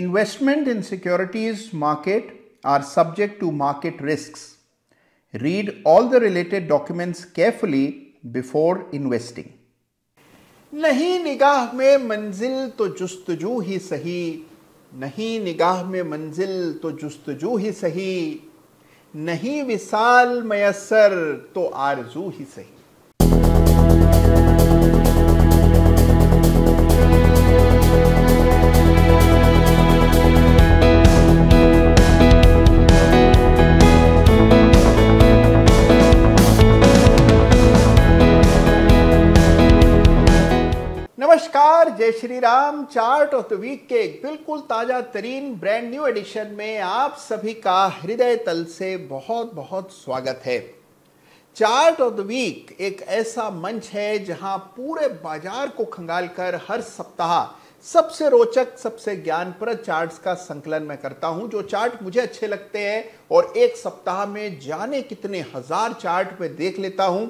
Investment in securities market are subject to market risks. Read all the related documents carefully before investing. नहीं निगाह में मंजिल तो जुस्तजू ही सही नहीं निगाह में मंजिल तो जुस्तजू ही सही नहीं विशाल मयसर तो आरजू ही सही नमस्कार जय Shri Ram chart of the week के एक बिल्कुल ताजा तरीन ब्रांड न्यू एडिशन में आप सभी का हृदय तल से बहुत बहुत स्वागत है चार्ट ऑफ द वीक एक ऐसा मंच है जहां पूरे बाजार को खंगाल कर हर सप्ताह सबसे रोचक सबसे ज्ञानप्रद चार्ट्स का संकलन मैं करता हूं जो चार्ट मुझे अच्छे लगते हैं और एक सप्ताह में जाने कितने हजार चार्ट में देख लेता हूं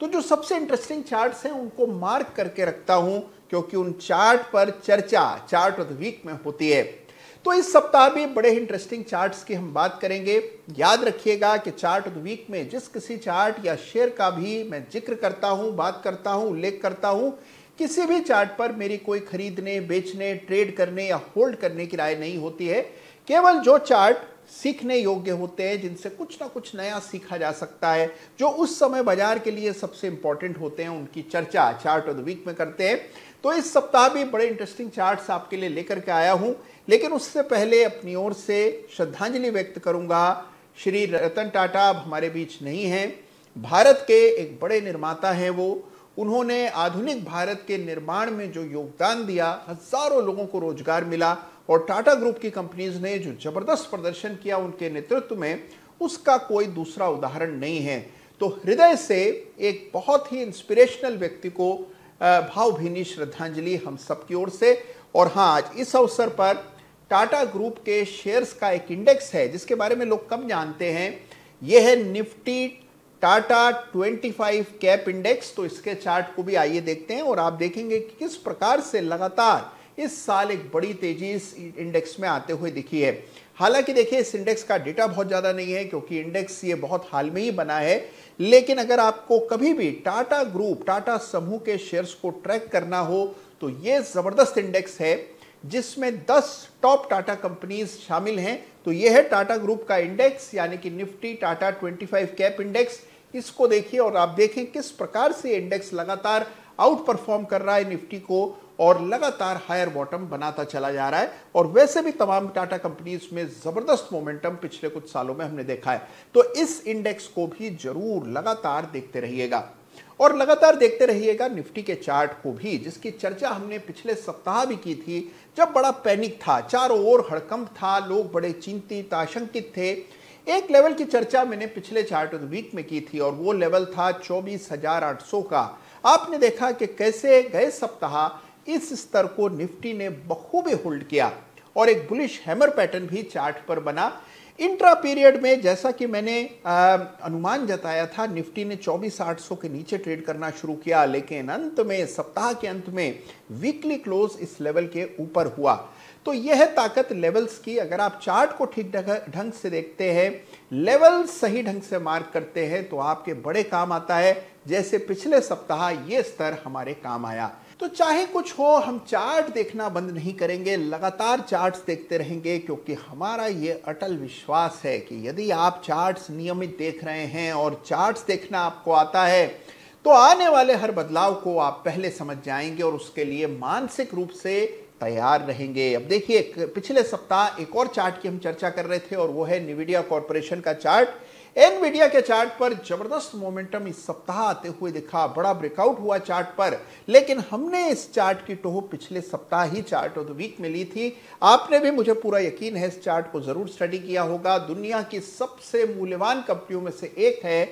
तो जो सबसे इंटरेस्टिंग चार्ट्स हैं उनको मार्क करके रखता हूं क्योंकि उन चार्ट पर चर्चा चार्ट ऑफ द वीक में होती है तो इस सप्ताह भी बड़े इंटरेस्टिंग चार्ट्स की हम बात करेंगे याद रखिएगा कि चार्ट ऑफ द वीक में जिस किसी चार्ट या शेयर का भी मैं जिक्र करता हूं बात करता हूं उल्लेख करता हूं किसी भी चार्ट पर मेरी कोई खरीदने बेचने ट्रेड करने या होल्ड करने की राय नहीं होती है केवल जो चार्ट सीखने योग्य होते हैं जिनसे कुछ ना कुछ नया सीखा जा सकता है जो उस समय बाजार के लिए सबसे इंपॉर्टेंट होते हैं उनकी चर्चा चार्ट ऑफ द वीक में करते हैं तो इस सप्ताह भी बड़े इंटरेस्टिंग चार्ट्स आपके लिए लेकर के आया हूं लेकिन उससे पहले अपनी ओर से श्रद्धांजलि व्यक्त करूंगा श्री रतन टाटा अब हमारे बीच नहीं हैं भारत के एक बड़े निर्माता हैं वो उन्होंने आधुनिक भारत के निर्माण में जो योगदान दिया हजारों लोगों को रोजगार मिला और टाटा ग्रुप की कंपनीज ने जो जबरदस्त प्रदर्शन किया उनके नेतृत्व में उसका कोई दूसरा उदाहरण नहीं है तो हृदय से एक बहुत ही इंस्पिरेशनल व्यक्ति को भावभीनी श्रद्धांजलि हम सबकी ओर से और हाँ आज इस अवसर पर टाटा ग्रुप के शेयर्स का एक इंडेक्स है जिसके बारे में लोग कम जानते हैं यह है निफ्टी टाटा 25 कैप इंडेक्स तो इसके चार्ट को भी आइए देखते हैं और आप देखेंगे कि किस प्रकार से लगातार इस साल एक बड़ी तेजी इस इंडेक्स में आते हुए दिखी है हालांकि देखिए इस इंडेक्स का डेटा बहुत ज़्यादा नहीं है क्योंकि इंडेक्स ये बहुत हाल में ही बना है लेकिन अगर आपको कभी भी टाटा ग्रुप टाटा समूह के शेयर्स को ट्रैक करना हो तो ये ज़बरदस्त इंडेक्स है जिसमें 10 टॉप टाटा कंपनीज शामिल हैं तो ये है टाटा ग्रुप का इंडेक्स यानी कि निफ्टी टाटा 25 कैप इंडेक्स इसको देखिए और आप देखें किस प्रकार से इंडेक्स लगातार आउट परफॉर्म कर रहा है निफ्टी को और लगातार हायर बॉटम बनाता चला जा रहा है और वैसे भी तमाम टाटा कंपनीज में ज़बरदस्त मोमेंटम पिछले कुछ सालों में हमने देखा है तो इस इंडेक्स को भी जरूर लगातार देखते रहिएगा और लगातार देखते रहिएगा निफ्टी के चार्ट को भी जिसकी चर्चा हमने पिछले सप्ताह भी की थी जब बड़ा पैनिक था चारों ओर हड़कंप था लोग बड़े चिंतित आशंकित थे एक लेवल की चर्चा मैंने पिछले चार्ट ऑफ वीक में की थी और वो लेवल था 24,800 का आपने देखा कि कैसे गए सप्ताह इस स्तर को निफ्टी ने बखूबी होल्ड किया और एक बुलिश हैमर पैटर्न भी चार्ट पर बना इंट्रा पीरियड में जैसा कि मैंने आ, अनुमान जताया था निफ्टी ने 24,800 के नीचे ट्रेड करना शुरू किया लेकिन अंत में सप्ताह के अंत में वीकली क्लोज इस लेवल के ऊपर हुआ तो यह ताकत लेवल्स की अगर आप चार्ट को ठीक ढंग से देखते हैं लेवल सही ढंग से मार्क करते हैं तो आपके बड़े काम आता है जैसे पिछले सप्ताह ये स्तर हमारे काम आया तो चाहे कुछ हो हम चार्ट देखना बंद नहीं करेंगे लगातार चार्ट्स देखते रहेंगे क्योंकि हमारा ये अटल विश्वास है कि यदि आप चार्ट्स नियमित देख रहे हैं और चार्ट्स देखना आपको आता है तो आने वाले हर बदलाव को आप पहले समझ जाएंगे और उसके लिए मानसिक रूप से तैयार रहेंगे अब देखिए पिछले सप्ताह एक और चार्ट की हम चर्चा कर रहे थे और वो है निविडिया कॉरपोरेशन का चार्ट एनवीडिया के चार्ट पर जबरदस्त मोमेंटम इस सप्ताह आते हुए दिखा बड़ा ब्रेकआउट हुआ चार्ट पर लेकिन हमने इस चार्ट की टोह पिछले सप्ताह ही चार्ट ऑफ द वीक में ली थी आपने भी मुझे पूरा यकीन है इस चार्ट को जरूर स्टडी किया होगा दुनिया की सबसे मूल्यवान कंपनियों में से एक है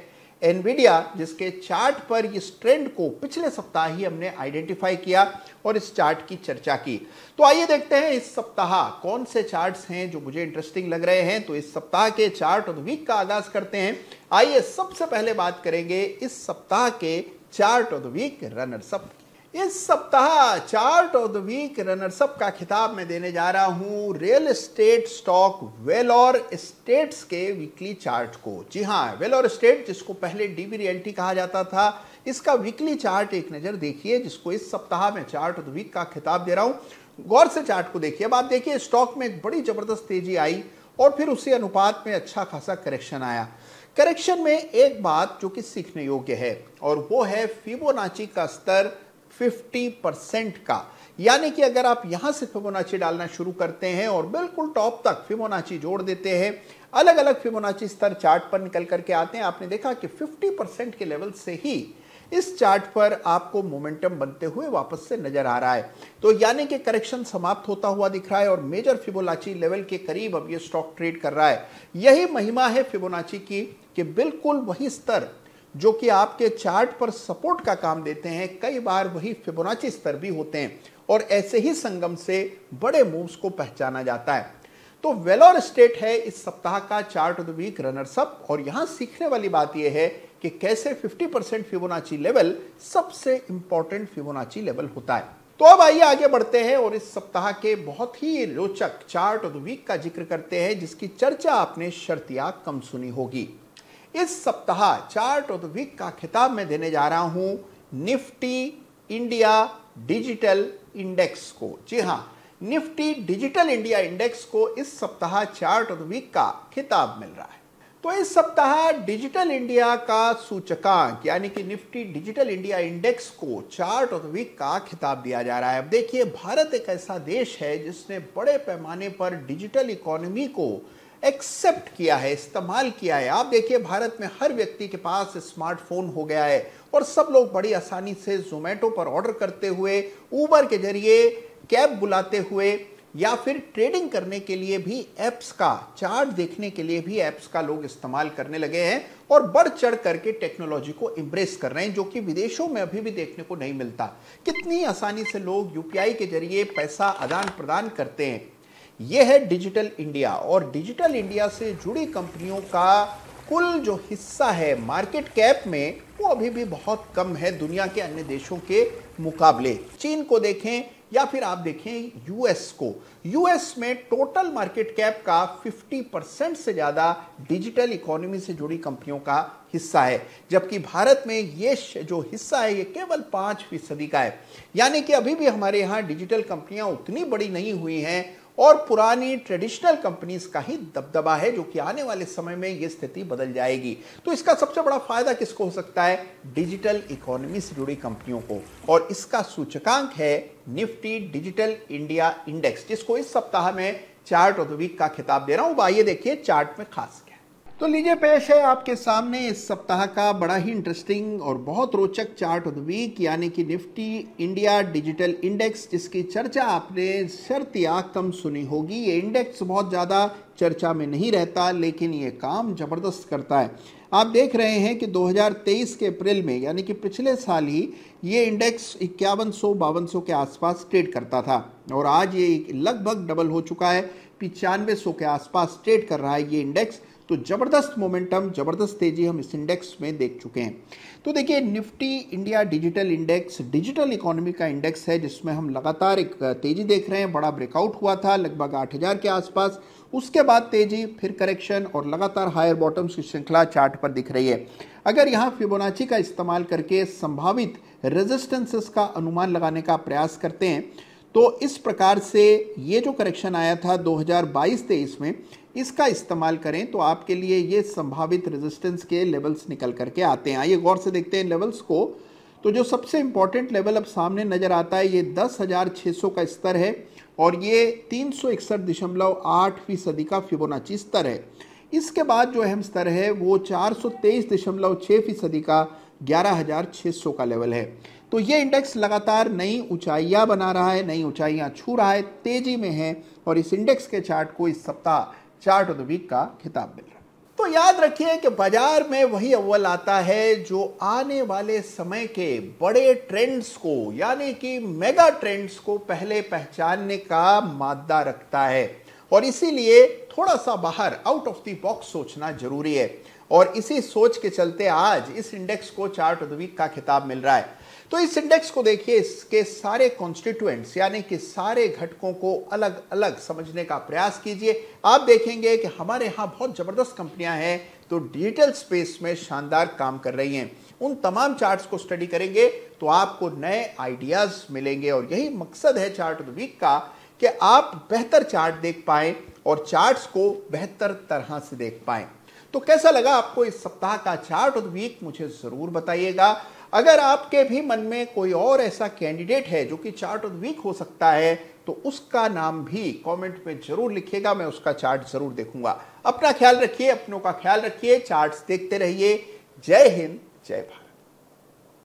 एनवीडिया जिसके चार्ट पर इस ट्रेंड को पिछले सप्ताह ही हमने आइडेंटिफाई किया और इस चार्ट की चर्चा की तो आइए देखते हैं इस सप्ताह कौन से चार्ट्स हैं जो मुझे इंटरेस्टिंग लग रहे हैं तो इस सप्ताह के चार्ट ऑफ वीक का आगाज करते हैं आइए सबसे पहले बात करेंगे इस सप्ताह के chart of the week runners up इस सप्ताह chart of the week runners का खिताब मैं देने जा रहा हूं real estate stock Valor estates weekly वीकली चार्ट को जी हाँ वेलोर स्टेट जिसको पहले डीबी रियल्टी कहा जाता था इसका वीकली चार्ट एक नज़र देखिए जिसको इस सप्ताह में चार्ट ऑफ द वीक का खिताब दे रहा हूं गौर से चार्ट को देखिए अब आप देखिए स्टॉक में एक बड़ी ज़बरदस्त तेजी आई और फिर उसी अनुपात में अच्छा खासा करेक्शन आया करेक्शन में एक बात जो कि सीखने योग्य है और वो है फिबोनाची का स्तर 50 परसेंट का यानी कि अगर आप यहां से फिबोनाची डालना शुरू करते हैं और बिल्कुल टॉप तक फिबोनाची जोड़ देते हैं अलग अलग फिबोनाची स्तर चार्ट पर निकल करके आते हैं आपने देखा कि 50 परसेंट के लेवल से ही इस चार्ट पर आपको मोमेंटम बनते हुए वापस से नजर आ रहा है तो यानी कि करेक्शन समाप्त होता हुआ दिख रहा है और मेजर फिबोनाची लेवल के करीब अब ये स्टॉक ट्रेड कर रहा है यही महिमा है फिबोनाची की कि बिल्कुल वही स्तर जो कि आपके चार्ट पर सपोर्ट का काम देते हैं कई बार वही फिबोनाची स्तर भी होते हैं और ऐसे ही संगम से बड़े मूव्स को पहचाना जाता है तो वेलोर स्टेट है इस सप्ताह का चार्ट ऑफ द वीक सब और यहां सीखने वाली बात यह है कि कैसे 50 परसेंट फिबोनाची लेवल सबसे इंपॉर्टेंट फिबोनाची लेवल होता है तो अब आइए आगे बढ़ते हैं और इस सप्ताह के बहुत ही रोचक चार्ट ऑफ द वीक का जिक्र करते हैं जिसकी चर्चा आपने शर्तिया कम सुनी होगी इस सप्ताह चार्ट ऑफ द वीक का खिताब मैं देने जा रहा हूं निफ्टी इंडिया डिजिटल इंडेक्स को जी हां निफ्टी डिजिटल इंडिया इंडेक्स को इस सप्ताह चार्ट ऑफ द वीक का खिताब मिल रहा है तो इस सप्ताह डिजिटल इंडिया का सूचकांक यानी कि निफ्टी डिजिटल इंडिया इंडेक्स को चार्ट ऑफ द वीक का खिताब दिया जा रहा है अब देखिए भारत एक ऐसा देश है जिसने बड़े पैमाने पर डिजिटल इकोनॉमी को एक्सेप्ट किया है इस्तेमाल किया है आप देखिए भारत में हर व्यक्ति के पास स्मार्टफोन हो गया है और सब लोग बड़ी आसानी से जोमेटो पर ऑर्डर करते हुए ऊबर के जरिए कैब बुलाते हुए या फिर ट्रेडिंग करने के लिए भी ऐप्स का चार्ट देखने के लिए भी ऐप्स का लोग इस्तेमाल करने लगे हैं और बढ़ चढ़ करके टेक्नोलॉजी को इम्प्रेस कर रहे हैं जो कि विदेशों में अभी भी देखने को नहीं मिलता कितनी आसानी से लोग यूपीआई के जरिए पैसा आदान प्रदान करते हैं ये है डिजिटल इंडिया और डिजिटल इंडिया से जुड़ी कंपनियों का कुल जो हिस्सा है मार्केट कैप में वो अभी भी बहुत कम है दुनिया के अन्य देशों के मुकाबले चीन को देखें या फिर आप देखें यूएस को यूएस में टोटल मार्केट कैप का 50 परसेंट से ज़्यादा डिजिटल इकोनॉमी से जुड़ी कंपनियों का हिस्सा है जबकि भारत में ये जो हिस्सा है ये केवल पांच फीसदी का है यानी कि अभी भी हमारे यहाँ डिजिटल कंपनियां उतनी बड़ी नहीं हुई हैं और पुरानी ट्रेडिशनल कंपनीज का ही दबदबा है जो कि आने वाले समय में यह स्थिति बदल जाएगी तो इसका सबसे बड़ा फायदा किसको हो सकता है डिजिटल इकोनॉमी से जुड़ी कंपनियों को और इसका सूचकांक है निफ्टी डिजिटल इंडिया इंडेक्स जिसको इस सप्ताह में चार्ट ऑफ द वीक का खिताब दे रहा हूं आइए देखिए चार्ट में खास तो लीजिए पेश है आपके सामने इस सप्ताह का बड़ा ही इंटरेस्टिंग और बहुत रोचक चार्ट ऑफ द वीक यानी कि निफ्टी इंडिया डिजिटल इंडेक्स जिसकी चर्चा आपने या कम सुनी होगी ये इंडेक्स बहुत ज़्यादा चर्चा में नहीं रहता लेकिन ये काम ज़बरदस्त करता है आप देख रहे हैं कि 2023 के अप्रैल में यानी कि पिछले साल ही ये इंडेक्स इक्यावन सौ बावन सौ के आसपास ट्रेड करता था और आज ये लगभग डबल हो चुका है पिचानवे सौ के आसपास ट्रेड कर रहा है ये इंडेक्स तो ज़बरदस्त मोमेंटम ज़बरदस्त तेज़ी हम इस इंडेक्स में देख चुके हैं तो देखिए Nifty India digital index digital economy का इंडेक्स है जिसमें हम लगातार एक तेज़ी देख रहे हैं बड़ा ब्रेकआउट हुआ था लगभग आठ के आसपास उसके बाद तेज़ी फिर करेक्शन और लगातार हायर बॉटम्स की श्रृंखला चार्ट पर दिख रही है अगर यहाँ फिबोनाची का इस्तेमाल करके संभावित रेजिस्टेंसेस का अनुमान लगाने का प्रयास करते हैं तो इस प्रकार से ये जो करेक्शन आया था 2022-23 में इसका इस्तेमाल करें तो आपके लिए ये संभावित रेजिस्टेंस के लेवल्स निकल करके आते हैं आइए गौर से देखते हैं लेवल्स को तो जो सबसे इंपॉर्टेंट लेवल अब सामने नज़र आता है ये दस का स्तर है और ये तीन दशमलव आठ फीसदी का फिबोनाची स्तर है इसके बाद जो अहम स्तर है वो चार सौ तेईस दशमलव छः फीसदी का ग्यारह हज़ार छः सौ का लेवल है तो ये इंडेक्स लगातार नई ऊंचाइयां बना रहा है नई ऊंचाइयां छू रहा है तेजी में है और इस इंडेक्स के चार्ट को इस सप्ताह चार्ट ऑफ द वीक का खिताब मिल रहा है तो याद रखिए कि बाजार में वही अव्वल आता है जो आने वाले समय के बड़े ट्रेंड्स को यानी कि मेगा ट्रेंड्स को पहले पहचानने का मादा रखता है और इसीलिए थोड़ा सा बाहर आउट ऑफ द बॉक्स सोचना जरूरी है और इसी सोच के चलते आज इस इंडेक्स को चार्ट ऑफ द वीक का खिताब मिल रहा है तो इस इंडेक्स को देखिए इसके सारे कॉन्स्टिट्यूएंट्स यानी कि सारे घटकों को अलग अलग समझने का प्रयास कीजिए आप देखेंगे कि हमारे यहाँ बहुत ज़बरदस्त कंपनियां हैं तो डिजिटल स्पेस में शानदार काम कर रही हैं उन तमाम चार्ट्स को स्टडी करेंगे तो आपको नए आइडियाज़ मिलेंगे और यही मकसद है चार्ट ऑफ द वीक का कि आप बेहतर चार्ट देख पाए और चार्ट्स को बेहतर तरह से देख पाए तो कैसा लगा आपको इस सप्ताह का चार्ट ऑफ द वीक मुझे ज़रूर बताइएगा अगर आपके भी मन में कोई और ऐसा कैंडिडेट है जो कि चार्ट वीक हो सकता है तो उसका नाम भी कमेंट में जरूर लिखिएगा मैं उसका चार्ट जरूर देखूंगा अपना ख्याल रखिए अपनों का ख्याल रखिए चार्ट देखते रहिए जय हिंद जय भारत